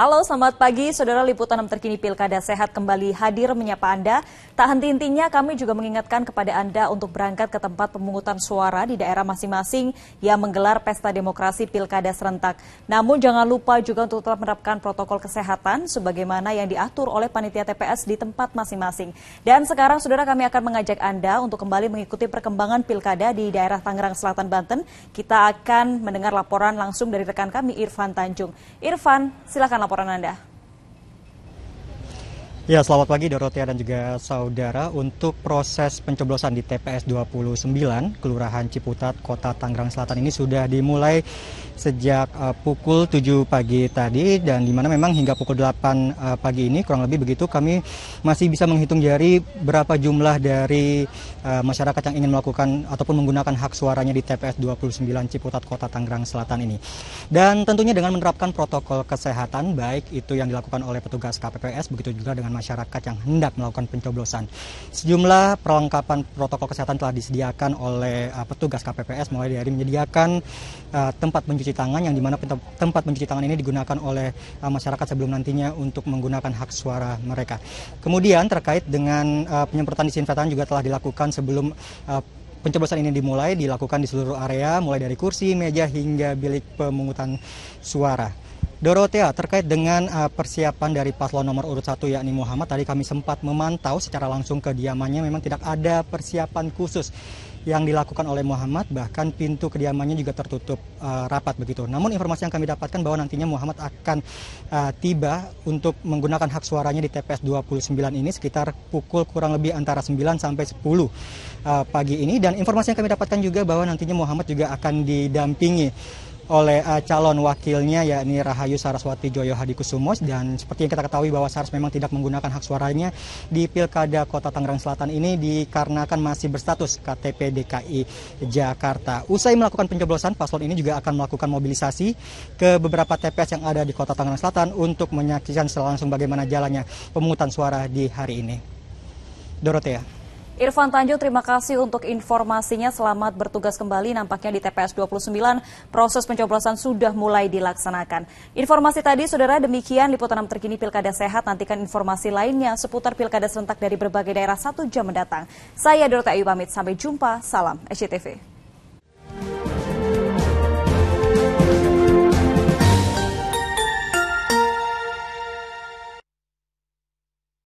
Halo, selamat pagi. Saudara Liputan Terkini Pilkada Sehat kembali hadir menyapa Anda. Tak henti-hentinya kami juga mengingatkan kepada Anda untuk berangkat ke tempat pemungutan suara di daerah masing-masing yang menggelar Pesta Demokrasi Pilkada Serentak. Namun jangan lupa juga untuk tetap menerapkan protokol kesehatan sebagaimana yang diatur oleh Panitia TPS di tempat masing-masing. Dan sekarang saudara kami akan mengajak Anda untuk kembali mengikuti perkembangan pilkada di daerah Tangerang Selatan, Banten. Kita akan mendengar laporan langsung dari rekan kami Irfan Tanjung. Irfan, silakan laporan laporan Anda. Ya, selamat pagi Dorotia dan juga saudara. Untuk proses pencoblosan di TPS 29, Kelurahan Ciputat, Kota Tangerang Selatan ini sudah dimulai sejak uh, pukul 7 pagi tadi dan di mana memang hingga pukul 8 uh, eh, pagi ini kurang lebih begitu kami masih bisa menghitung jari berapa jumlah dari uh, masyarakat yang ingin melakukan ataupun menggunakan hak suaranya di TPS 29 Ciputat, Kota Tangerang Selatan ini. Dan tentunya dengan menerapkan protokol kesehatan baik itu yang dilakukan oleh petugas KPPS begitu juga dengan masyarakat yang hendak melakukan pencoblosan. Sejumlah perlengkapan protokol kesehatan telah disediakan oleh uh, petugas KPPS mulai dari menyediakan uh, tempat mencuci tangan yang dimana tempat mencuci tangan ini digunakan oleh uh, masyarakat sebelum nantinya untuk menggunakan hak suara mereka. Kemudian terkait dengan uh, penyemprotan disinfektan juga telah dilakukan sebelum uh, pencoblosan ini dimulai dilakukan di seluruh area mulai dari kursi, meja hingga bilik pemungutan suara. Dorotea, ya, terkait dengan eh, persiapan dari paslon nomor urut satu yakni Muhammad, tadi kami sempat memantau secara langsung kediamannya memang tidak ada persiapan khusus yang dilakukan oleh Muhammad, bahkan pintu kediamannya juga tertutup uh, rapat begitu. Namun informasi yang kami dapatkan bahwa nantinya Muhammad akan uh, tiba untuk menggunakan hak suaranya di TPS 29 ini sekitar pukul kurang lebih antara 9 sampai 10 uh, pagi ini. Dan informasi yang kami dapatkan juga bahwa nantinya Muhammad juga akan didampingi oleh uh, calon wakilnya yakni Rahayu Saraswati Joyo Hadikusumo dan seperti yang kita ketahui bahwa Saras memang tidak menggunakan hak suaranya di Pilkada Kota Tangerang Selatan ini dikarenakan masih berstatus KTP DKI Jakarta. Usai melakukan pencoblosan, paslon ini juga akan melakukan mobilisasi ke beberapa TPS yang ada di Kota Tangerang Selatan untuk menyaksikan secara langsung bagaimana jalannya pemungutan suara di hari ini. Dorothea. Irfan Tanjung, terima kasih untuk informasinya. Selamat bertugas kembali. Nampaknya di TPS 29 proses pencoblosan sudah mulai dilaksanakan. Informasi tadi, saudara, demikian liputan 6 terkini Pilkada Sehat. Nantikan informasi lainnya seputar Pilkada serentak dari berbagai daerah satu jam mendatang. Saya Dorota Ayu pamit. Sampai jumpa. Salam SCTV.